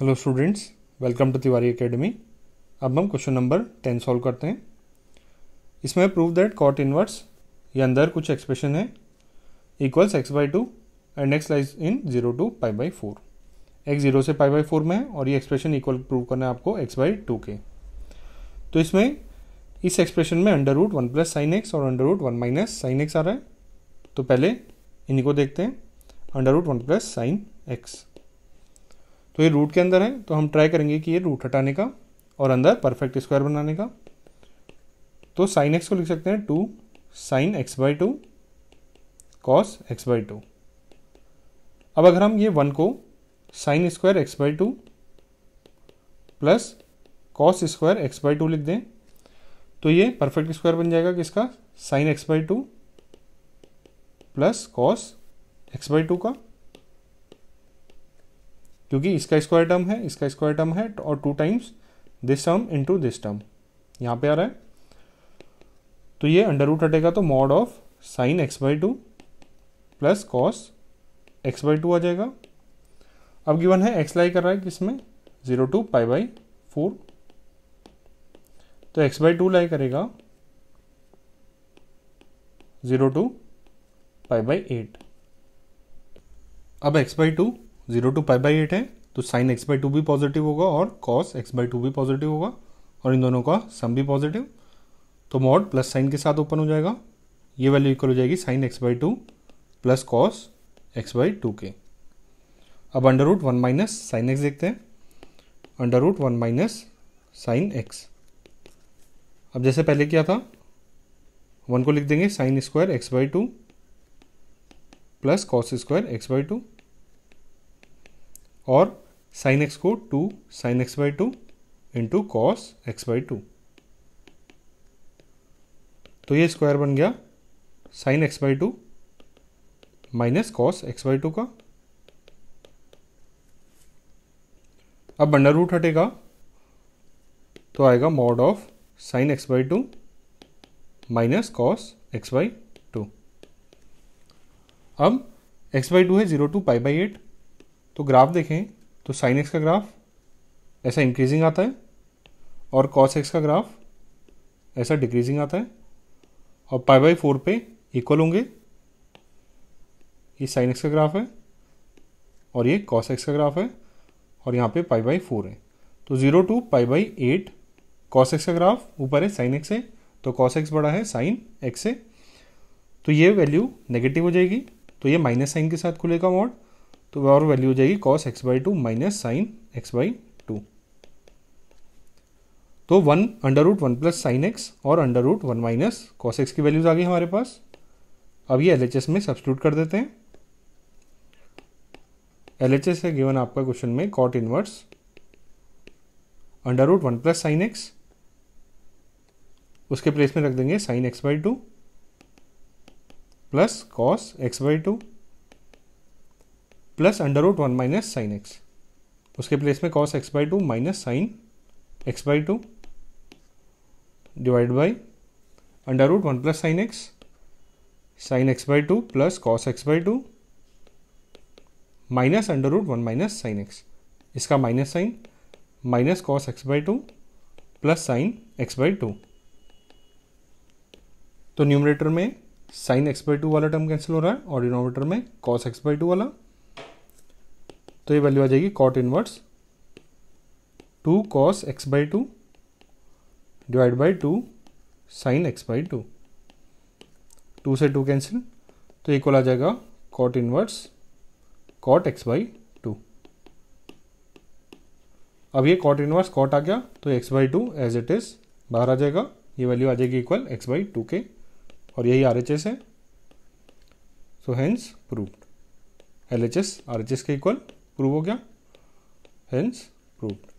hello students welcome to Tiwari academy अब हम question number ten solve करते हैं इसमें प्रूव दैट कॉट इनवर्स ये अंदर कुछ एक्सप्रेशन है equals x by two and x lies in zero to pi by four x zero से पाई बाई फोर में है और ये एक्सप्रेशन इक्वल प्रूव करना है आपको एक्स बाई टू के तो इसमें इस एक्सप्रेशन में under root one plus sine x और under root one minus sine x आ रहा है तो पहले इन्हीं को देखते हैं under root one plus sine x तो ये रूट के अंदर है तो हम ट्राई करेंगे कि ये रूट हटाने का और अंदर परफेक्ट स्क्वायर बनाने का तो साइन एक्स को लिख सकते हैं two sine x by two cos x by two अब अगर हम ये वन को sine square x by two plus cos square x by two लिख दें तो ये परफेक्ट स्क्वायर बन जाएगा किसका sine x by two plus cos x by two का क्योंकि इसका स्क्वायर टर्म है इसका स्क्वायर टर्म है और two times this term into this term यहाँ पे आ रहा है तो ये अंडर रूट हटेगा तो mod of sine x by two plus cos x by two आ जाएगा अब गिवन है एक्स लाई कर रहा है किसमें zero to pi by four तो एक्स बाई टू लाई करेगा zero to pi by eight अब x by two zero to pi by eight है तो साइन एक्स बाई टू भी पॉजिटिव होगा और कॉस एक्स बाई टू भी positive होगा और इन दोनों का सम भी पॉजिटिव तो मॉड प्लस साइन के साथ ओपन हो जाएगा ये वैल्यू इक्वल हो जाएगी sine x by two plus cos x by two के अब under root one minus sine x देखते हैं under root one minus sine x अब जैसे पहले किया था वन को लिख देंगे sine square x by two plus cos square x by two और साइन एक्स को two sine x by two into cos x by two तो ये स्क्वायर बन गया sine x by two minus cos x by two का अब under root हटेगा तो आएगा mod of sine x by two minus cos x by two अब एक्स बाई टू है zero to pi by eight तो ग्राफ देखें तो साइन एक्स का ग्राफ ऐसा इंक्रीजिंग आता है और कॉस एक्स का ग्राफ ऐसा डिक्रीजिंग आता है और पाई बाई फोर पे इक्वल होंगे ये साइन एक्स का ग्राफ है और ये कॉस एक्स का ग्राफ है और यहाँ पे पाई बाई फोर है तो zero to pi by eight cos x का ग्राफ ऊपर है साइन एक्स है तो कॉस एक्स बड़ा है साइन एक्स है तो ये वैल्यू नेगेटिव हो जाएगी तो ये माइनस साइन के साथ खुलेगा मॉड तो और वैल्यू हो जाएगी cos x by two minus sine x by two तो one under root one plus sine x और under root one minus cos x की वैल्यूज आ गई हमारे पास अब ये एल में सब्सिट्यूट कर देते हैं एल एच एस है गिवन आपका क्वेश्चन में cot inverse under root one plus sine x उसके प्लेस में रख देंगे sine x by two plus cos x by two plus under root one minus sine x उसके प्लेस में cos x by two minus sine x by two divide by under root one plus sine x sine x by two plus cos x by two minus under root one minus sine x इसका minus sine minus cos x by two plus sine x by two तो numerator में sine x by two वाला term cancel हो रहा है और denominator में cos x by two वाला तो ये वैल्यू आ जाएगी cot inverse two cos x by two divide by two sine x by two two से टू कैंसिल तो इक्वल आ जाएगा cot inverse cot x by two अब ये कॉट इनवर्स कॉट आ गया तो x by two as it is बाहर आ जाएगा ये वैल्यू आ जाएगी इक्वल एक्स बाई टू के और यही आर एच एस है so hence prove L H S R H S के इक्वल प्रूव हो गया हेंस प्रूव्ड